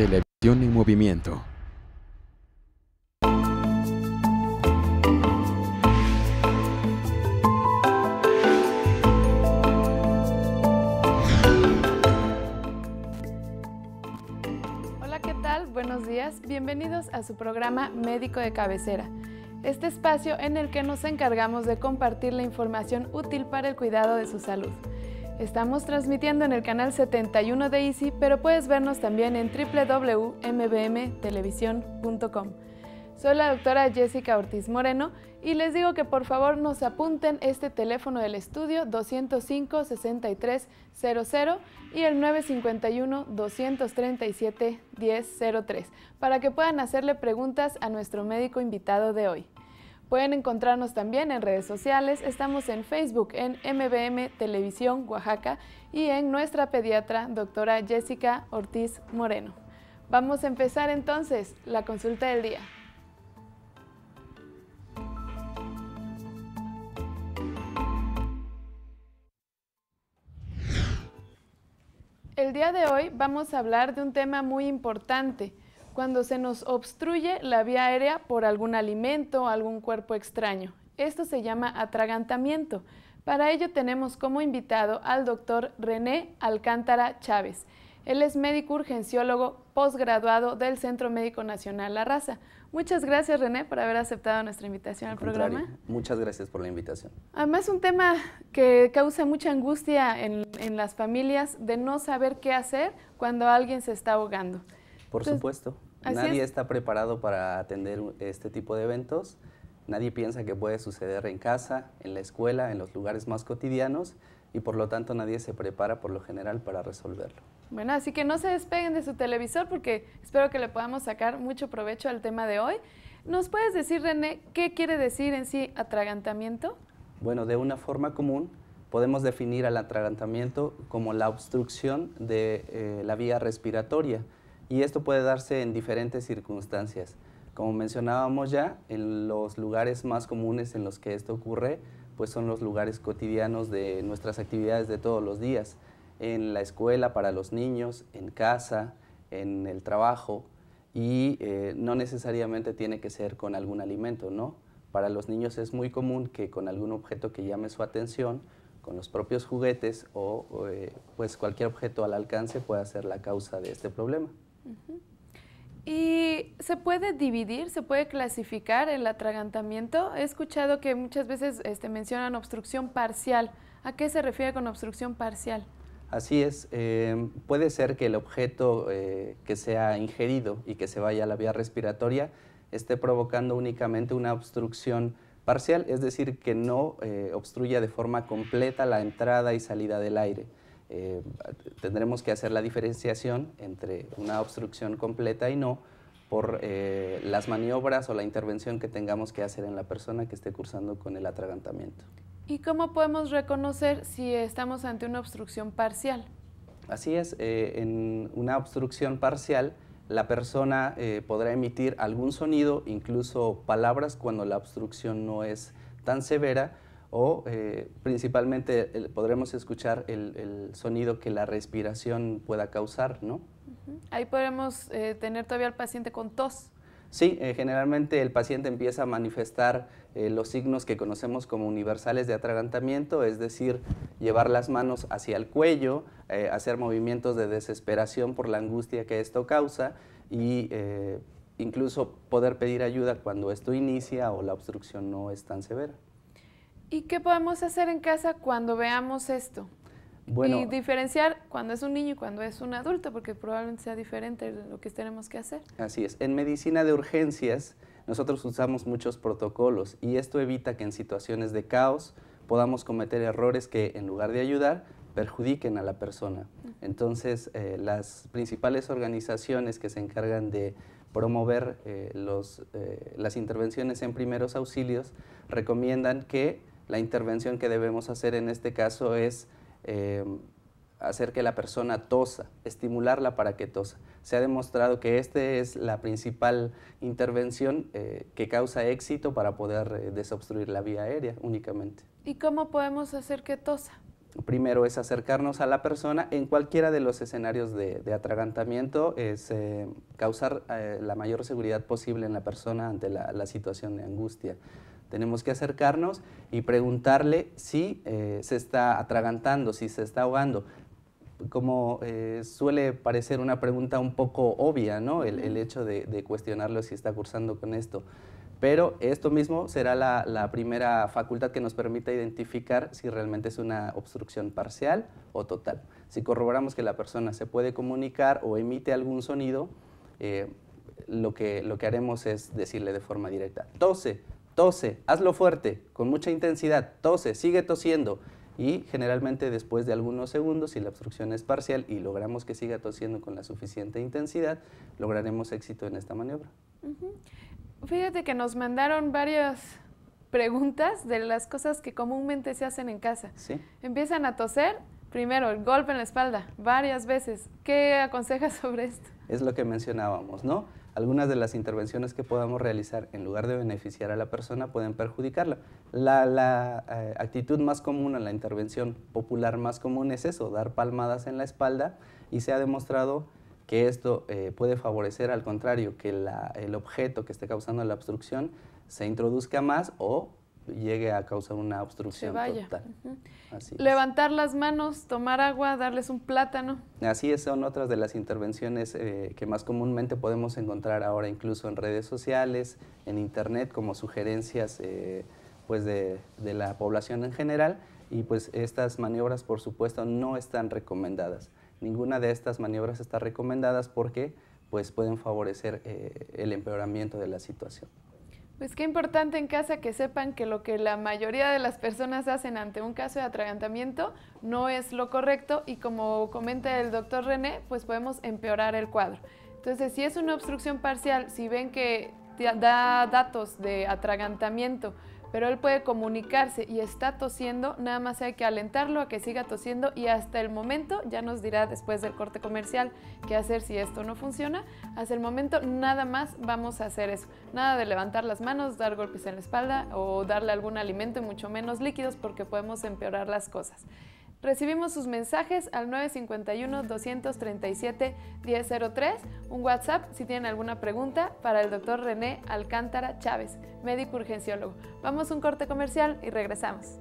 Televisión en movimiento. Hola, ¿qué tal? Buenos días. Bienvenidos a su programa Médico de Cabecera. Este espacio en el que nos encargamos de compartir la información útil para el cuidado de su salud. Estamos transmitiendo en el canal 71 de Easy, pero puedes vernos también en www.mbmtelevisión.com. Soy la doctora Jessica Ortiz Moreno y les digo que por favor nos apunten este teléfono del estudio 205-6300 y el 951-237-1003 para que puedan hacerle preguntas a nuestro médico invitado de hoy. Pueden encontrarnos también en redes sociales. Estamos en Facebook en MBM Televisión Oaxaca y en nuestra pediatra, doctora Jessica Ortiz Moreno. Vamos a empezar entonces la consulta del día. El día de hoy vamos a hablar de un tema muy importante, cuando se nos obstruye la vía aérea por algún alimento o algún cuerpo extraño. Esto se llama atragantamiento. Para ello tenemos como invitado al doctor René Alcántara Chávez. Él es médico urgenciólogo posgraduado del Centro Médico Nacional La Raza. Muchas gracias, René, por haber aceptado nuestra invitación al, programa. Muchas gracias por la invitación. Además, un tema que causa mucha angustia en, en las familias de no saber qué hacer cuando alguien se está ahogando. Por pues, supuesto. Nadie está preparado para atender este tipo de eventos. Nadie piensa que puede suceder en casa, en la escuela, en los lugares más cotidianos y por lo tanto nadie se prepara por lo general para resolverlo. Bueno, así que no se despeguen de su televisor porque espero que le podamos sacar mucho provecho al tema de hoy. ¿Nos puedes decir, René, qué quiere decir en sí atragantamiento? Bueno, de una forma común podemos definir al atragantamiento como la obstrucción de eh, la vía respiratoria y esto puede darse en diferentes circunstancias. Como mencionábamos ya, en los lugares más comunes en los que esto ocurre, pues son los lugares cotidianos de nuestras actividades de todos los días, en la escuela para los niños, en casa, en el trabajo, y eh, no necesariamente tiene que ser con algún alimento, ¿no? Para los niños es muy común que con algún objeto que llame su atención, con los propios juguetes o eh, pues cualquier objeto al alcance pueda ser la causa de este problema. ¿Y se puede dividir, se puede clasificar el atragantamiento? He escuchado que muchas veces este, mencionan obstrucción parcial. ¿A qué se refiere con obstrucción parcial? Así es, eh, puede ser que el objeto eh, que se ha ingerido y que se vaya a la vía respiratoria esté provocando únicamente una obstrucción parcial, es decir, que no eh, obstruya de forma completa la entrada y salida del aire. Eh, tendremos que hacer la diferenciación entre una obstrucción completa y no por eh, las maniobras o la intervención que tengamos que hacer en la persona que esté cursando con el atragantamiento. ¿Y cómo podemos reconocer si estamos ante una obstrucción parcial? Así es, eh, en una obstrucción parcial la persona podrá emitir algún sonido, incluso palabras cuando la obstrucción no es tan severa, o eh, principalmente podremos escuchar el, sonido que la respiración pueda causar, ¿no? Ahí podemos eh, tener todavía al paciente con tos. Sí, eh, generalmente el paciente empieza a manifestar los signos que conocemos como universales de atragantamiento, es decir, llevar las manos hacia el cuello, hacer movimientos de desesperación por la angustia que esto causa y incluso poder pedir ayuda cuando esto inicia o la obstrucción no es tan severa. ¿Y qué podemos hacer en casa cuando veamos esto? Bueno, y diferenciar cuando es un niño y cuando es un adulto, porque probablemente sea diferente lo que tenemos que hacer. Así es. En medicina de urgencias, nosotros usamos muchos protocolos y esto evita que en situaciones de caos podamos cometer errores que, en lugar de ayudar, perjudiquen a la persona. Entonces, eh, las principales organizaciones que se encargan de promover eh, los, eh, las intervenciones en primeros auxilios recomiendan que la intervención que debemos hacer en este caso es eh, hacer que la persona tosa, estimularla para que tosa. Se ha demostrado que esta es la principal intervención eh, que causa éxito para poder eh, desobstruir la vía aérea únicamente. ¿Y cómo podemos hacer que tosa? Primero es acercarnos a la persona en cualquiera de los escenarios de, atragantamiento, es causar la mayor seguridad posible en la persona ante la situación de angustia. Tenemos que acercarnos y preguntarle si eh, se está atragantando, si se está ahogando. Como eh, suele parecer una pregunta un poco obvia, ¿no? El, hecho de, cuestionarlo si está cursando con esto. Pero esto mismo será la, primera facultad que nos permita identificar si realmente es una obstrucción parcial o total. Si corroboramos que la persona se puede comunicar o emite algún sonido, eh, lo, que, lo que haremos es decirle de forma directa, 12 tose, hazlo fuerte, con mucha intensidad, tose, sigue tosiendo. Y generalmente después de algunos segundos, si la obstrucción es parcial y logramos que siga tosiendo con la suficiente intensidad, lograremos éxito en esta maniobra. Fíjate que nos mandaron varias preguntas de las cosas que comúnmente se hacen en casa. ¿Sí? Empiezan a toser, primero el golpe en la espalda, varias veces. ¿Qué aconsejas sobre esto? Es lo que mencionábamos, ¿no? algunas de las intervenciones que podamos realizar, en lugar de beneficiar a la persona, pueden perjudicarla. La, eh, actitud más común, la intervención popular más común es eso, dar palmadas en la espalda y se ha demostrado que esto eh, puede favorecer, al contrario, que el objeto que esté causando la obstrucción se introduzca más o llegue a causar una obstrucción total. Levantar las manos, tomar agua, darles un plátano. Así son otras de las intervenciones eh, que más comúnmente podemos encontrar ahora incluso en redes sociales, en internet, como sugerencias eh, pues de, la población en general. Y pues estas maniobras, por supuesto, no están recomendadas. Ninguna de estas maniobras está recomendadas porque pues pueden favorecer eh, el empeoramiento de la situación. Pues qué importante en casa que sepan que lo que la mayoría de las personas hacen ante un caso de atragantamiento no es lo correcto y como comenta el doctor René, pues podemos empeorar el cuadro. Entonces, si es una obstrucción parcial, si ven que da datos de atragantamiento, pero él puede comunicarse y está tosiendo, nada más hay que alentarlo a que siga tosiendo y hasta el momento, ya nos dirá después del corte comercial qué hacer si esto no funciona, hasta el momento nada más vamos a hacer eso, nada de levantar las manos, dar golpes en la espalda o darle algún alimento mucho menos líquidos porque podemos empeorar las cosas. Recibimos sus mensajes al 951-237-1003, un WhatsApp si tienen alguna pregunta para el doctor René Alcántara Chávez, médico urgenciólogo. Vamos a un corte comercial y regresamos.